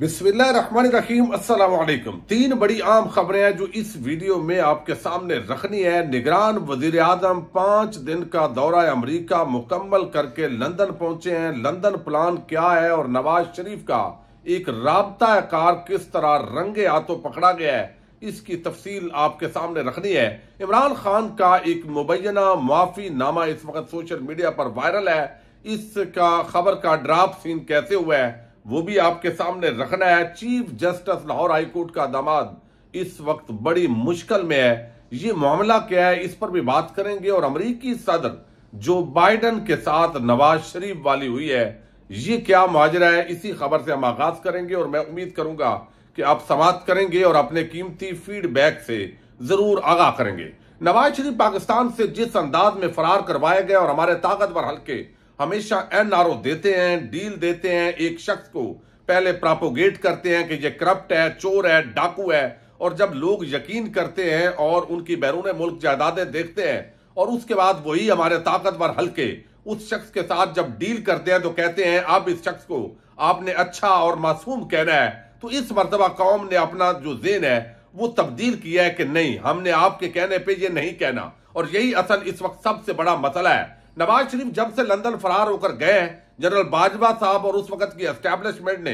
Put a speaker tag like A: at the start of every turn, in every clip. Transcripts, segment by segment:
A: बिस्मिल्लाम असलकम तीन बड़ी आम खबरें हैं जो इस वीडियो में आपके सामने रखनी है निगरान वजीर आजम पांच दिन का दौरा अमरीका मुकम्मल करके लंदन पहुंचे हैं लंदन प्लान क्या है और नवाज शरीफ का एक रबता कार किस तरह रंगे हाथों पकड़ा गया है इसकी तफसील आपके सामने रखनी है इमरान खान का एक मुबैना माफी नामा इस वक्त सोशल मीडिया पर वायरल है इसका खबर का ड्राफ्ट सीन कैसे हुआ है वो भी आपके सामने रखना है चीफ जस्टिस लाहौर हाईकोर्ट का दामाद इस वक्त बड़ी मुश्किल में है ये मामला क्या है इस पर भी बात करेंगे और अमरीकी सदर जो बाइडन के साथ नवाज शरीफ वाली हुई है ये क्या माजरा है इसी खबर से हम आगाज करेंगे और मैं उम्मीद करूंगा कि आप समाप्त करेंगे और अपने कीमती फीडबैक से जरूर आगाह करेंगे नवाज शरीफ पाकिस्तान से जिस अंदाज में फरार करवाए गए और हमारे ताकतवर हल्के हमेशा एन आर देते हैं डील देते हैं एक शख्स को पहले प्रापोगेट करते हैं कि ये करप्ट है चोर है डाकू है और जब लोग यकीन करते हैं और उनकी बैरून मुल्क जायदादें देखते हैं और उसके बाद वही हमारे ताकतवर हल्के उस शख्स के साथ जब डील करते हैं तो कहते हैं आप इस शख्स को आपने अच्छा और मासूम कहना है तो इस मरतबा कौम ने अपना जो जेन है वो तब्दील किया है कि नहीं हमने आपके कहने पे ये नहीं कहना और यही असल इस वक्त सबसे बड़ा मसला है नवाज शरीफ जब से लंदन फरार होकर गए जनरल बाजवा साहब और उस वक्त की एस्टेब्लिशमेंट ने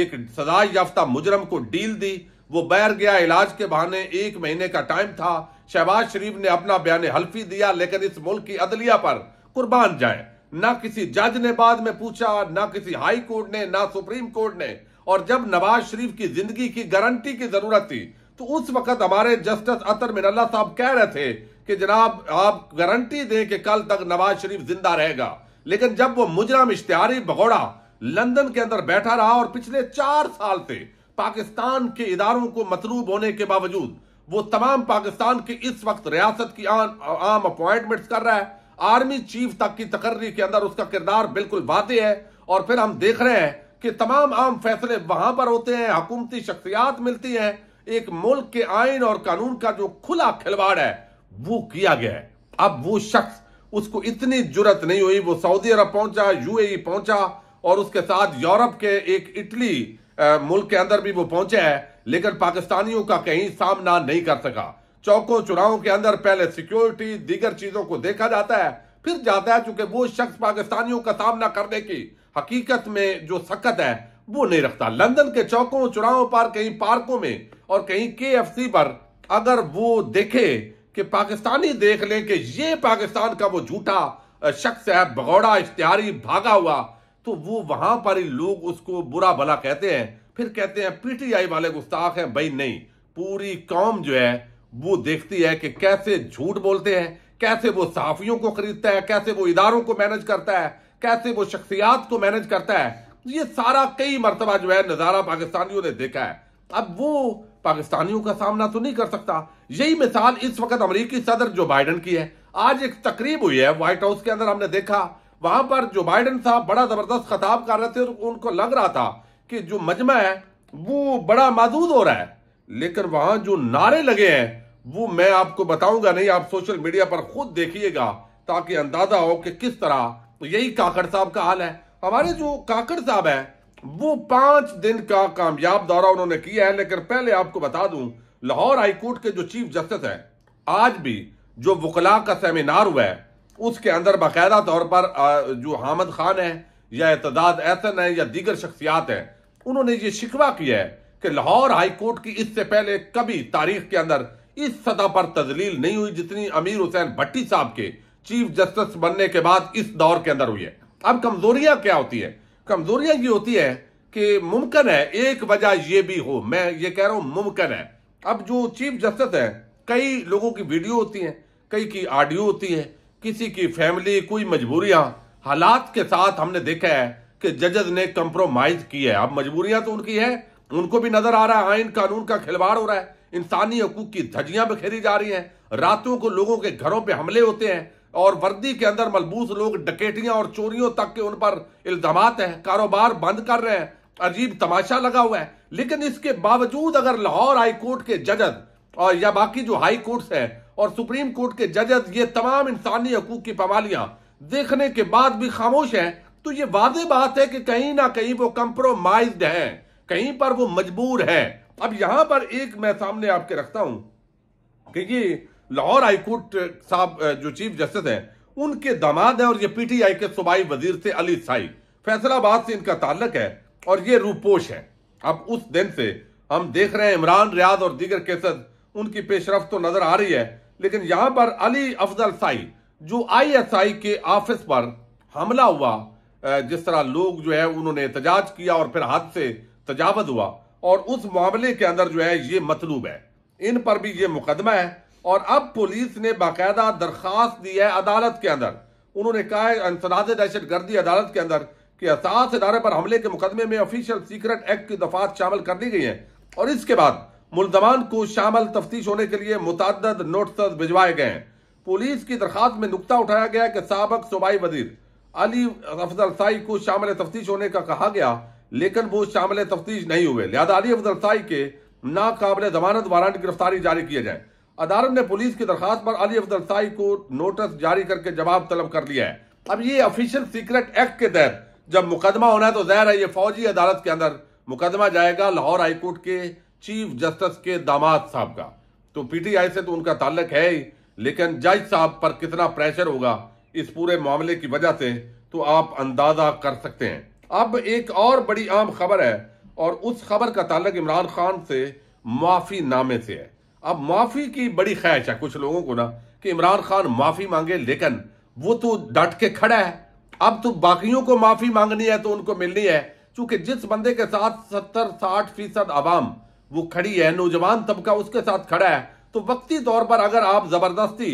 A: एक सजा याफ्ता मुजरम को डील दी वो बैर गया इलाज के बहाने एक महीने का टाइम था शहबाज शरीफ ने अपना बयान हल्फी दिया लेकिन इस मुल्क की अदलिया पर कुर्बान जाए ना किसी जज ने बाद में पूछा ना किसी हाई कोर्ट ने ना सुप्रीम कोर्ट ने और जब नवाज शरीफ की जिंदगी की गारंटी की जरूरत थी तो उस वक्त हमारे जस्टिस अतर मिनल्ला साहब कह रहे थे कि जनाब आप गारंटी दें कि कल तक नवाज शरीफ जिंदा रहेगा लेकिन जब वो मुजरम इश्तिहारी भगोड़ा लंदन के अंदर बैठा रहा और पिछले चार साल से पाकिस्तान के इदारों को मतलूब होने के बावजूद वो तमाम पाकिस्तान के इस वक्त रियासत की आ, आम अपॉइंटमेंट कर रहा है आर्मी चीफ तक की तकर्री के अंदर उसका किरदार बिल्कुल वादे है और फिर हम देख रहे हैं कि तमाम आम फैसले वहां पर होते हैं हकूमती शख्सियात मिलती हैं एक मुल्क के आइन और कानून का जो खुला खिलवाड़ है वो किया गया है अब वो शख्स उसको इतनी जरूरत नहीं हुई वो सऊदी अरब पहुंचा यूएई पहुंचा और उसके साथ यूरोप के एक इटली मुल्क के अंदर भी वो पहुंचे है लेकिन पाकिस्तानियों का कहीं सामना नहीं कर सका चौकों चुनावों के अंदर पहले सिक्योरिटी दीगर चीजों को देखा जाता है फिर जाता है चूंकि वो शख्स पाकिस्तानियों का सामना करने की हकीकत में जो सख्त है वो नहीं रखता लंदन के चौकों चुनावों पर कहीं पार्कों में और कहीं के पर अगर वो देखे कि पाकिस्तानी देख लें कि ये पाकिस्तान का वो झूठा शख्स है भगौड़ा इश्तिहारी भागा हुआ तो वो वहां पर ही लोग उसको बुरा भला कहते हैं फिर कहते हैं पीटीआई वाले गुस्ताख हैं भाई नहीं पूरी कौम जो है वो देखती है कि कैसे झूठ बोलते हैं कैसे वो सहाफियों को खरीदता है कैसे वो इदारों को मैनेज करता है कैसे वो शख्सियात को मैनेज करता है ये सारा कई मरतबा जो है नज़ारा पाकिस्तानियों ने देखा है अब वो पाकिस्तानियों का सामना तो नहीं कर सकता यही मिसाल इस वक्त अमरीकी सदर जो बाइडन की है आज एक तकरीब हुई है व्हाइट हाउस के अंदर हमने देखा वहां पर जो बाइडन साहब बड़ा जबरदस्त खताब कर रहे थे और उनको लग रहा था कि जो मजमा है वो बड़ा महदूद हो रहा है लेकिन वहां जो नारे लगे हैं वो मैं आपको बताऊंगा नहीं आप सोशल मीडिया पर खुद देखिएगा ताकि अंदाजा हो कि किस तरह यही काकड़ साहब का हाल है हमारे जो काकड़ साहब है वो पांच दिन का कामयाब दौरा उन्होंने किया है लेकिन पहले आपको बता दूं लाहौर हाईकोर्ट के जो चीफ जस्टिस हैं आज भी जो वकला का सेमिनार हुआ है उसके अंदर बाकायदा तौर पर जो हामद खान है या एतदाद एहसन है या दीगर शख्सियात हैं उन्होंने ये शिकवा किया है कि लाहौर हाईकोर्ट की इससे पहले कभी तारीख के अंदर इस सतह पर तजलील नहीं हुई जितनी अमीर हुसैन भट्टी साहब के चीफ जस्टिस बनने के बाद इस दौर के अंदर हुई है अब कमजोरियां क्या होती है कमजोरियां ये होती है कि मुमकिन है एक वजह ये भी हो मैं ये कह रहा हूं मुमकिन है अब जो चीफ जस्टिस है कई लोगों की वीडियो होती है कई की ऑडियो होती है किसी की फैमिली कोई मजबूरियां हालात के साथ हमने देखा है कि जजेस ने कंप्रोमाइज किया है अब मजबूरियां तो उनकी है उनको भी नजर आ रहा है आइन कानून का खिलवाड़ हो रहा है इंसानी हकूक की धजियां बिखेरी जा रही हैं रातों को लोगों के घरों पे हमले होते हैं और वर्दी के अंदर मलबूस लोग डकेटियां और चोरियों तक के उन पर इल्जाम है कारोबार बंद कर रहे हैं अजीब तमाशा लगा हुआ है लेकिन इसके बावजूद अगर लाहौर हाई कोर्ट के जजद और या बाकी जो हाई कोर्ट है और सुप्रीम कोर्ट के जजद ये तमाम इंसानी हकूक की पवालियां देखने के बाद भी खामोश है तो ये वादे बात है कि कहीं ना कहीं वो कंप्रोमाइज है कहीं पर वो मजबूर है अब यहां पर एक मैं सामने आपके रखता हूं कि ये लाहौर हाईकोर्ट साहब जो चीफ जस्टिस हैं उनके दामाद हैं और ये पीटीआई के सूबाई वजीर थे अली साई फैसलाबाद से इनका ताल्लक है और ये रूपोश है अब उस दिन से हम देख रहे हैं इमरान रियाज और दीगर केसेस उनकी पेशरफ तो नजर आ रही है लेकिन यहां पर अली अफजल साई जो आईएसआई के ऑफिस पर हमला हुआ जिस तरह लोग जो है उन्होंने एहतजाज किया और फिर हाथ से तजावज हुआ और उस मामले के अंदर जो है ये मतलूब है इन पर भी ये मुकदमा है और अब पुलिस ने बाकायदा दरखास्त दी है अदालत के अंदर उन्होंने कहा है इंसदाद दहशत गर्दी अदालत के अंदर कि असास इदारे पर हमले के मुकदमे में ऑफिशियल सीक्रेट एक्ट की दफात शामिल कर दी गई है और इसके बाद मुलजमान को शामिल तफ्तीश होने के लिए मुतद नोटिस भिजवाए गए हैं पुलिस की दरखास्त में नुकता उठाया गया कि सबक सूबाई वजीर अली अफजल साई को शामिल तफ्तीश होने का कहा गया लेकिन वो शामिल तफ्तीश नहीं हुए लिहाजा अली अफजल साई के नाकबले जमानत वारंट गिरफ्तारी जारी किए जाए अदालत ने पुलिस की दरखास्त पर अली अफजल साई को नोटिस जारी करके जवाब तलब कर लिया है अब ये ऑफिशियल सीक्रेट एक्ट के तहत जब मुकदमा होना है तो जहर है ये फौजी अदालत के अंदर मुकदमा जाएगा लाहौर हाईकोर्ट के चीफ जस्टिस के दामाद साहब का तो पीटीआई से तो उनका ताल्लक है ही लेकिन जज साहब पर कितना प्रेशर होगा इस पूरे मामले की वजह से तो आप अंदाजा कर सकते हैं अब एक और बड़ी आम खबर है और उस खबर का ताल्लक इमरान खान से माफी नामे से है अब माफी की बड़ी ख्वाहिश है कुछ लोगों को ना कि इमरान खान माफी मांगे लेकिन वो तो डट के खड़ा है अब तो बाकियों को माफी मांगनी है तो उनको मिलनी है चूंकि जिस बंदे के साथ सत्तर साठ फीसद आवाम वो खड़ी है नौजवान तबका उसके साथ खड़ा है तो वक्ती तौर पर अगर आप जबरदस्ती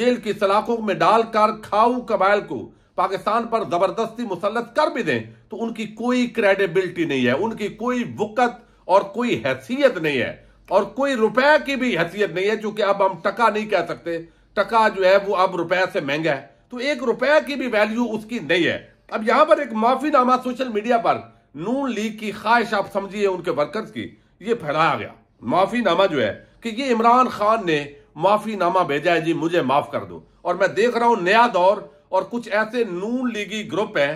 A: जेल की सलाखों में डालकर खाऊ कबायल को पाकिस्तान पर जबरदस्ती मुसलत कर भी दें तो उनकी कोई क्रेडिबिलिटी नहीं है उनकी कोई वक्त और कोई हैसियत नहीं है और कोई रुपए की भी हैसियत नहीं है क्योंकि अब हम टका नहीं कह सकते टका जो है वो अब रुपए से महंगा है तो एक रुपए की भी वैल्यू उसकी नहीं है अब यहां पर एक माफीनामा सोशल मीडिया पर नून लीग की ख्वाहिश आप समझिए उनके वर्कर्स की ये फैलाया गया माफीनामा जो है कि ये इमरान खान ने माफीनामा भेजा है जी मुझे माफ कर दो और मैं देख रहा हूं नया दौर और कुछ ऐसे नून लीगी ग्रुप है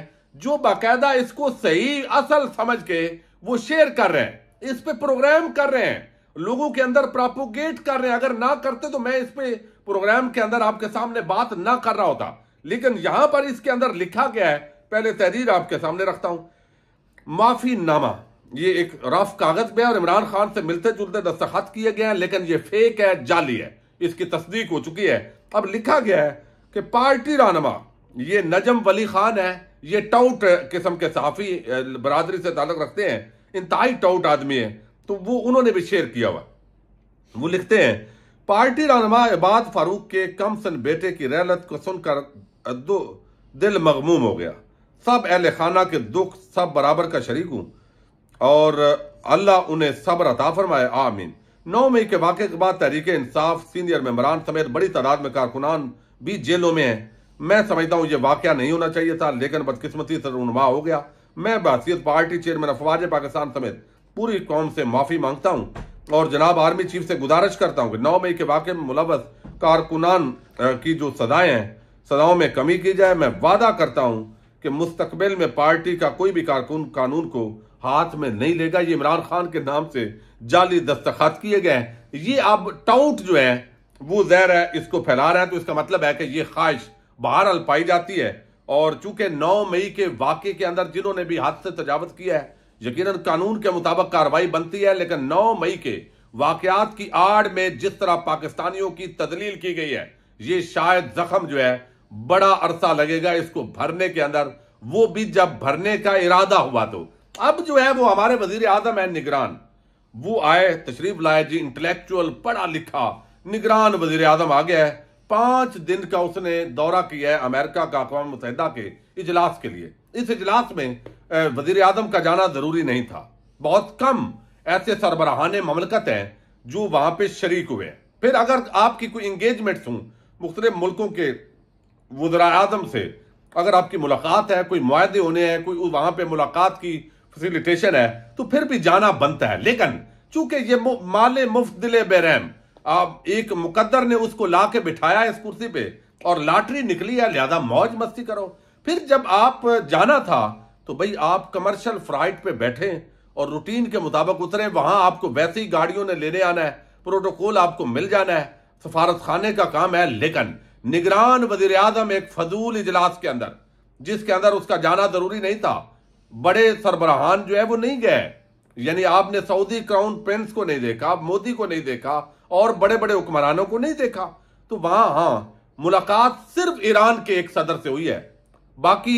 A: जो बाकायदा इसको सही असल समझ के वो शेयर कर रहे हैं इस पे प्रोग्राम कर रहे हैं लोगों के अंदर प्रापोगेट कर रहे हैं अगर ना करते तो मैं इस पे प्रोग्राम के अंदर आपके सामने बात ना कर रहा होता लेकिन यहां पर इसके अंदर लिखा गया है पहले तहरीर आपके सामने रखता हूं माफीनामा ये एक रफ कागज पे और इमरान खान से मिलते जुलते दस्तखत किए गए हैं लेकिन ये फेक है जाली है इसकी तस्दीक हो चुकी है अब लिखा गया है कि पार्टी रानमा ये नजम वली खान है ये टाउट किस्म के सहाफ़ी बरादरी से ताल्लुक रखते हैं इंतहाई टाउट आदमी है तो वो उन्होंने भी शेयर किया हुआ वो लिखते हैं पार्टी रहनमा इबाद फारूक के कम सन बेटे की रैलत को सुनकर दिल मगमूम हो गया सब अहल खाना के दुख सब बराबर का शरीक हूँ और अल्लाह उन्हें सब्र अता फरमाए आमीन नौ मई के वाक़े के बाद तहरीक इंसाफ सीनियर मेम्बरान समेत बड़ी तादाद में कारकुनान भी जेलों में हैं मैं समझता हूँ ये वाक़ नहीं होना चाहिए था लेकिन बदकिस्मती से रूनमा हो गया मैं बहसीत पार्टी चेयरमैन अफवाज पाकिस्तान समेत पूरी कौम से माफ़ी मांगता हूँ और जनाब आर्मी चीफ से गुजारिश करता हूँ कि नौ मई के वाक्य में मुलवस कारकुनान की जो सदाएं हैं सदाओं में कमी की जाए मैं वादा करता हूँ कि मुस्तकबिल में पार्टी का कोई भी कारकुन कानून को हाथ में नहीं लेगा ये इमरान खान के नाम से जाली दस्तखत किए गए हैं ये अब टाउट जो है वो जहर है इसको फैला रहा है तो इसका मतलब है कि ये ख्वाहिश अल पाई जाती है और चूंकि 9 मई के वाक्य के अंदर जिन्होंने भी हाथ से तजावत किया है यकीन कानून के मुताबिक कार्रवाई बनती है लेकिन 9 मई के वाकयात की आड़ में जिस तरह पाकिस्तानियों की तदलील की गई है ये शायद जख्म जो है बड़ा अरसा लगेगा इसको भरने के अंदर वो भी जब भरने का इरादा हुआ तो अब जो है वो हमारे वजीर आजम है निगरान वो आए तशरीफ लाए जी इंटेलेक्चुअल पढ़ा लिखा निगरान वजीर आजम आ गया है पांच दिन का उसने दौरा किया है अमेरिका का अकवा मुतहदा के इजलास के लिए इस इजलास में वजीर आजम का जाना ज़रूरी नहीं था बहुत कम ऐसे सरबराहान ममलकत हैं जो वहां पर शरीक हुए हैं फिर अगर आपकी कोई इंगेजमेंट्स हूं मुख्तलि मुल्कों के वजरा आजम से अगर आपकी मुलाकात है कोई माहदे होने हैं कोई वहां पर मुलाकात की फैसिलिटेशन है तो फिर भी जाना बनता है लेकिन चूंकि ये माले मुफ्त दिले बेरहम आप एक मुकद्दर ने उसको ला के बिठाया इस कुर्सी पे और लाटरी निकली है लिहाजा मौज मस्ती करो फिर जब आप जाना था तो भाई आप कमर्शियल फ्लाइट पे बैठे और रूटीन के मुताबिक उतरे वहां आपको वैसे ही गाड़ियों ने लेने आना है प्रोटोकॉल आपको मिल जाना है सफारत खाने का काम है लेकिन निगरान वजीर आजम एक फजूल इजलास के अंदर जिसके अंदर उसका जाना जरूरी नहीं था बड़े सरबराहान जो है वो नहीं गए यानी आपने सऊदी क्राउन प्रिंस को नहीं देखा मोदी को नहीं देखा और बड़े बड़े हुक्मरानों को नहीं देखा तो वहां हां मुलाकात सिर्फ ईरान के एक सदर से हुई है बाकी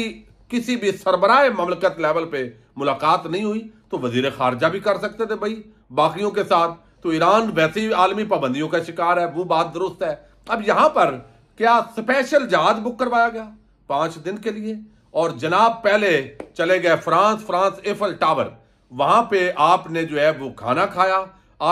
A: किसी भी सरबराह ममलकत लेवल पे मुलाकात नहीं हुई तो वजीर खारजा भी कर सकते थे भाई बाकियों के साथ तो ईरान वैसे ही आलमी पाबंदियों का शिकार है वो बात दुरुस्त है अब यहां पर क्या स्पेशल जहाज बुक करवाया गया पांच दिन के लिए और जनाब पहले चले गए फ्रांस फ्रांस एफल टावर वहां पे आपने जो है वो खाना खाया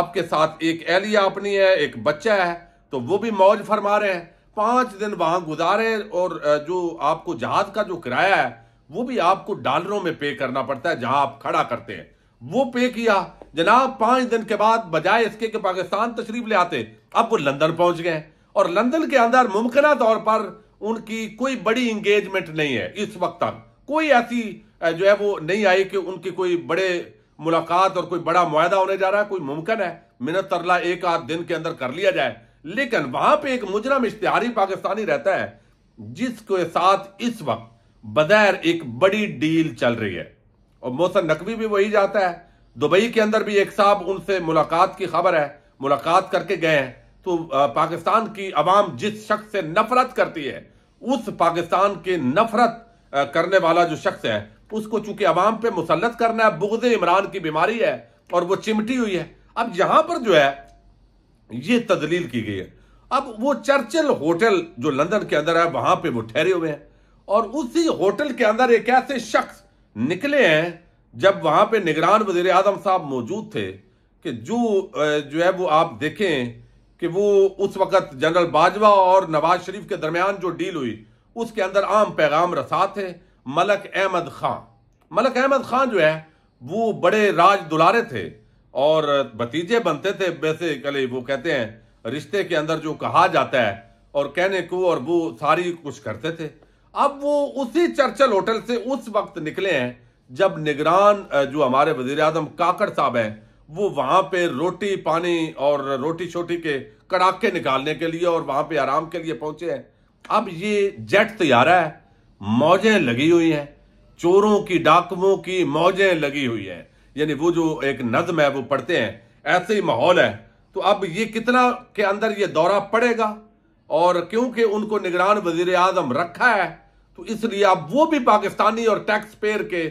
A: आपके साथ एक एलिया अपनी है एक बच्चा है तो वो भी मौज फरमा रहे हैं पांच दिन वहां गुजारे और जो आपको जहाज का जो किराया है वो भी आपको डॉलरों में पे करना पड़ता है जहां आप खड़ा करते हैं वो पे किया जनाब पांच दिन के बाद बजाय इसके कि पाकिस्तान तशरीफ ले आते अब वो लंदन पहुंच गए और लंदन के अंदर मुमकिन तौर पर उनकी कोई बड़ी इंगेजमेंट नहीं है इस वक्त तक कोई ऐसी जो है वो नहीं आई कि उनकी कोई बड़े मुलाकात और कोई बड़ा माहा होने जा रहा है कोई मुमकिन है मिनत तरला एक आध दिन के अंदर कर लिया जाए लेकिन वहां पे एक मुजरम इश्तिहारी पाकिस्तानी रहता है जिसके साथ इस वक्त बदैर एक बड़ी डील चल रही है और मोहसन नकवी भी वही जाता है दुबई के अंदर भी एक साहब उनसे मुलाकात की खबर है मुलाकात करके गए हैं तो पाकिस्तान की आवाम जिस शख्स से नफरत करती है उस पाकिस्तान के नफरत करने वाला जो शख्स है उसको चूंकि आवाम पे मुसलत करना है बुगज इमरान की बीमारी है और वो चिमटी हुई है अब यहां पर जो है ये तदलील की गई है अब वो चर्चिल होटल जो लंदन के अंदर है वहां पे वो ठहरे हुए हैं और उसी होटल के अंदर एक ऐसे शख्स निकले हैं जब वहां पे निगरान वजीर आजम साहब मौजूद थे कि जो जो है वो आप देखें कि वो उस वक्त जनरल बाजवा और नवाज शरीफ के दरमियान जो डील हुई उसके अंदर आम पैगाम रसा थे मलक अहमद खां मलक अहमद खां जो है वो बड़े राज दुलारे थे और भतीजे बनते थे वैसे कले वो कहते हैं रिश्ते के अंदर जो कहा जाता है और कहने को और वो सारी कुछ करते थे अब वो उसी चर्चल होटल से उस वक्त निकले हैं जब निगरान जो हमारे वजीर आजम काकड़ साहब हैं वो वहां पे रोटी पानी और रोटी छोटी के कड़ाके निकालने के लिए और वहां पे आराम के लिए पहुंचे हैं अब ये जेट तैयार है मौजें लगी हुई हैं चोरों की डाकुओं की मौजें लगी हुई हैं यानी वो जो एक नज्म है वो पढ़ते हैं ऐसे ही माहौल है तो अब ये कितना के अंदर ये दौरा पड़ेगा और क्योंकि उनको निगरान वजीर आजम रखा है तो इसलिए अब वो भी पाकिस्तानी और टैक्स पेयर के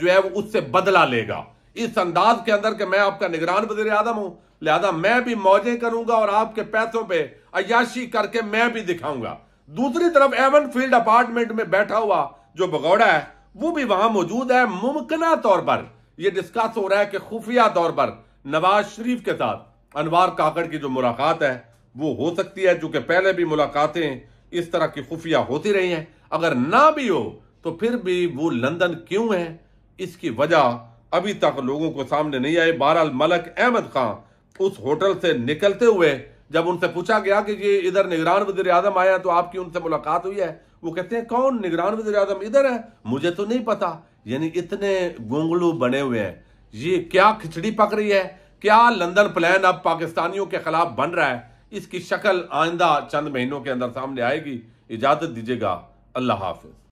A: जो है वो उससे बदला लेगा इस अंदाज के अंदर के मैं आपका निगरान वजीर आजम हूं लिहाजा मैं भी मौजें करूंगा और आपके पैसों पे अयाशी करके मैं भी दिखाऊंगा दूसरी तरफ एवन फील्ड अपार्टमेंट में बैठा हुआ जो भगौड़ा है वो भी वहां मौजूद है मुमकिन तौर पर यह डिस्कस हो रहा है कि खुफिया तौर पर नवाज शरीफ के साथ अनवार काकड़ की जो मुलाकात है वो हो सकती है चूंकि पहले भी मुलाकातें इस तरह की खुफिया होती रही हैं अगर ना भी हो तो फिर भी वो लंदन क्यों है इसकी वजह अभी तक लोगों को सामने नहीं आई बहरहाल मलक अहमद खान उस होटल से निकलते हुए जब उनसे पूछा गया कि ये इधर निगरान वजीर आजम आया तो आपकी उनसे मुलाकात हुई है वो कहते हैं कौन निगरान वजीर आजम इधर है मुझे तो नहीं पता यानी इतने गोंगलू बने हुए हैं ये क्या खिचड़ी पक रही है क्या लंदन प्लान अब पाकिस्तानियों के खिलाफ बन रहा है इसकी शक्ल आइंदा चंद महीनों के अंदर सामने आएगी इजाज़त दीजिएगा अल्लाह हाफिज़